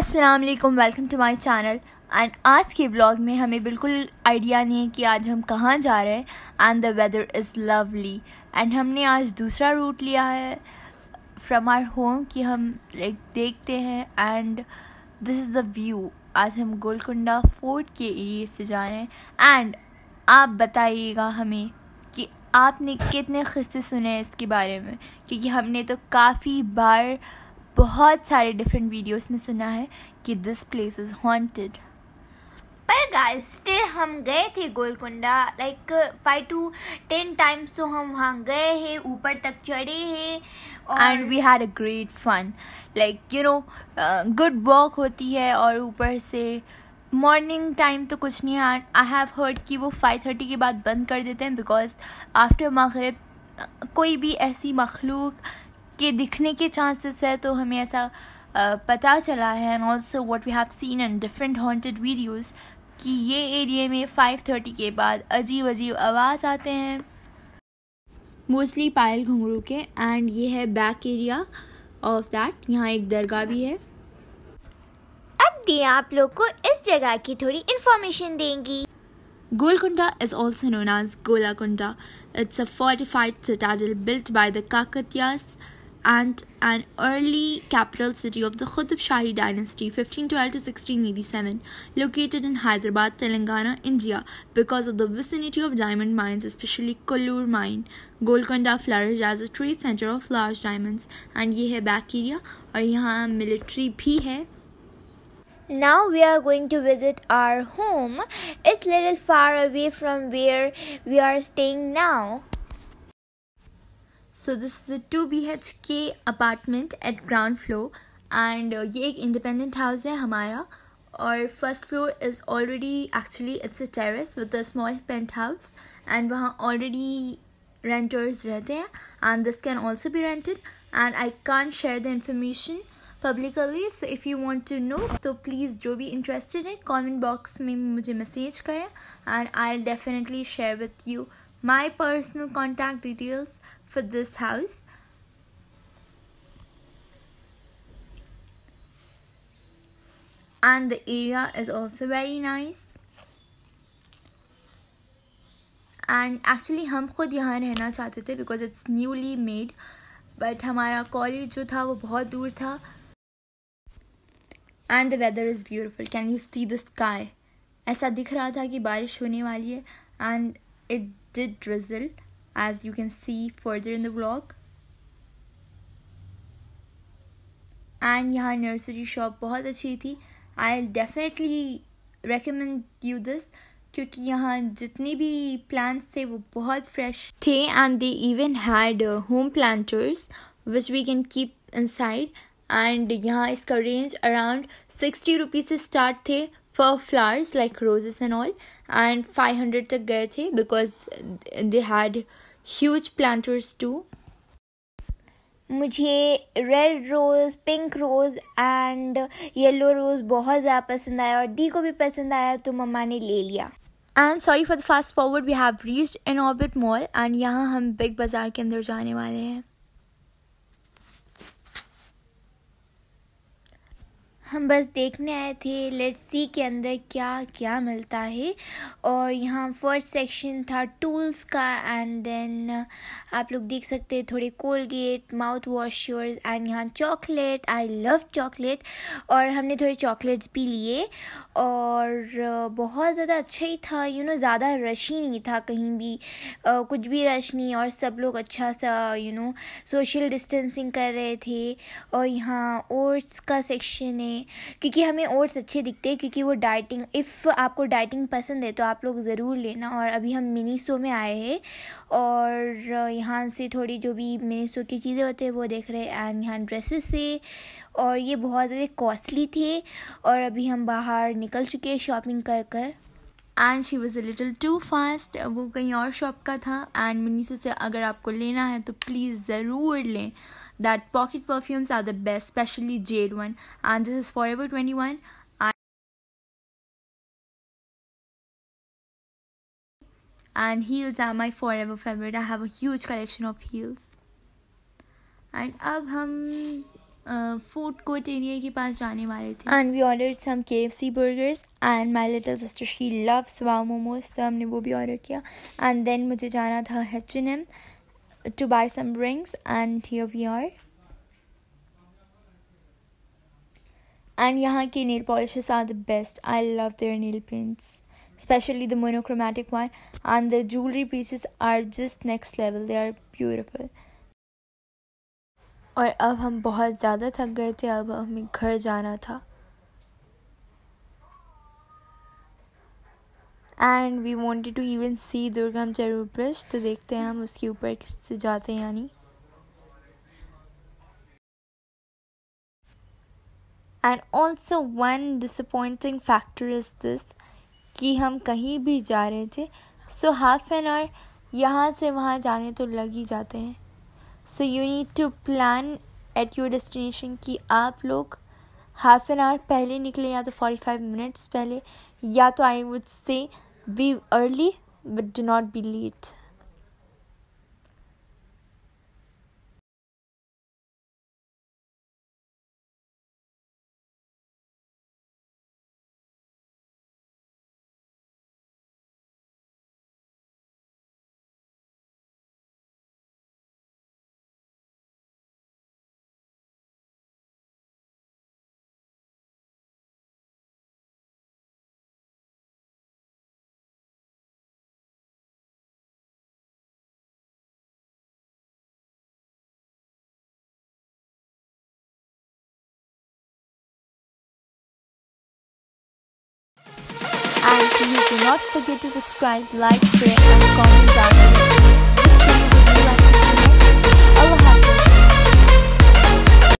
Aslam welcome to my channel and आज के blog में हमें बिल्कुल आइडिया नहीं है कि आज हम कहाँ जा रहे हैं and the weather is lovely and हमने आज दूसरा रूट लिया है फ्रॉम आर होम कि हम लाइक देखते हैं and this is the view आज हम गोलकुंडा फोर्ट के एरिए से जा रहे हैं एंड आप बताइएगा हमें कि आपने कितने खस्से सुने हैं इसके बारे में क्योंकि हमने तो काफ़ी बार बहुत सारे डिफरेंट वीडियोस में सुना है कि दिस प्लेस इज़ हॉन्टेड पर गाइस स्टिल हम गए थे Golconda like five to ten times तो हम वहाँ गए हैं ऊपर तक चढ़े हैं and we had a great fun like you know good walk होती है और ऊपर से मॉर्निंग टाइम तो कुछ नहीं है आई हैव हर्ड कि वो फाइव थर्टी के बाद बंद कर देते हैं बिकॉज आफ्टर मगरब कोई भी ऐसी मखलूक के दिखने के चांसेस है तो हमें ऐसा पता चला है and also what we have seen in different haunted videos कि ये एरिए में फाइव थर्टी के बाद अजीब अजीब आवाज़ आते हैं मोस्टली पायल घुंघरू के एंड ये है बैक एरिया ऑफ दैट यहाँ एक दरगाह भी है अब दिए आप लोग को इस जगह की थोड़ी इंफॉर्मेशन देंगी Golconda is also known as Golconda. It's a fortified citadel built by the Kakatiyas and an early capital city of the Khutb Shahi dynasty 1512 to 1687 located in Hyderabad Telangana India because of the vicinity of diamond mines especially Kollur mine Golconda flourished as a trade center of large diamonds and ye hai back area aur yahan military bhi hai now we are going to visit our home it's little far away from where we are staying now so this is the two B H K apartment at ground floor and ये एक independent house है हमारा और first floor is already actually it's a terrace with a small penthouse and वहाँ ऑलरेडी renters रहते हैं and this can also भी rented and I can share the information publicly so if you want to know तो please जो भी interested है comment box में मुझे मैसेज करें and I definitely share with you my personal contact details for this house and the area is also very nice and actually हम खुद यहाँ रहना चाहते थे because it's newly made but हमारा कॉलेज जो था वो बहुत दूर था and the weather is beautiful can you see the sky ऐसा दिख रहा था कि बारिश होने वाली है and it did drizzle as you can see further in the vlog and yahan nursery shop bahut achhi thi i'll definitely recommend you this kyunki yahan jitne bhi plants the wo fresh the and they even had uh, home planters which we can keep inside and yahan iska range around 60 rupees se start for flowers like roses and all and 500 tak gaye the because they had huge planters too मुझे red rose pink rose and yellow rose बहुत ज़्यादा पसंद आया और D को भी पसंद आया तो मम्मा ने ले लिया and sorry for the fast forward we have reached an orbit mall and यहाँ हम बिग बाज़ार के अंदर जाने वाले हैं हम बस देखने आए थे लेट्स सी के अंदर क्या क्या मिलता है और यहाँ फर्स्ट सेक्शन था टूल्स का एंड देन uh, आप लोग देख सकते हैं थोड़े कोलगेट माउथ वॉशर्स एंड यहाँ चॉकलेट आई लव चॉकलेट और हमने थोड़े चॉकलेट्स भी लिए और uh, बहुत ज़्यादा अच्छा ही था यू नो ज़्यादा रश ही नहीं था कहीं भी आ, uh, कुछ भी रश नहीं और सब लोग अच्छा सा यू नो सोशल डिस्टेंसिंग कर रहे थे और यहाँ ओट्स का सेक्शन है में क्योंकि हमें ओट्स अच्छे दिखते हैं क्योंकि वो डाइटिंग इफ़ आपको डाइटिंग पसंद है तो आप लोग ज़रूर लेना और अभी हम मिनीसो में आए हैं और यहाँ से थोड़ी जो भी मिनीसो की चीज़ें होते हैं वो देख रहे हैं एंड यहाँ ड्रेसेस से और ये बहुत ज़्यादा कॉस्टली थे और अभी हम बाहर निकल चुके हैं शॉपिंग कर कर and she was a little too fast वो कहीं और शॉप का था एंड मिनीसो से अगर आपको लेना है तो प्लीज़ ज़रूर लें that pocket perfumes are the best, especially Jade one. And this is Forever 21. And, heels are my forever favorite. I have a huge collection of heels. And अब हम फूड कोर्ट एरिया के पास जाने वाले थे and And order some K F C burgers and my little sister she loves Wow momos तो हमने वो भी ऑर्डर किया एंड देन मुझे जाना था to buy some rings and here we are and yahan ki nail polishes are the best I love their nail paints especially the monochromatic one and the jewelry pieces are just next level they are beautiful और अब हम बहुत ज़्यादा थक गए थे अब हमें घर जाना था and we wanted to even see Durgam Cheruvu brush तो देखते हैं हम उसके ऊपर किससे जाते हैं यानी and also one disappointing factor is this कि हम कहीं भी जा रहे थे सो हाफ एन आवर यहाँ से वहाँ जाने तो लग ही जाते हैं so you need to plan at your destination कि आप लोग हाफ एन आवर पहले निकले या तो फोर्टी फाइव मिनट्स पहले या तो I would say be early but do not be late do not forget to subscribe, like, share and comment down below.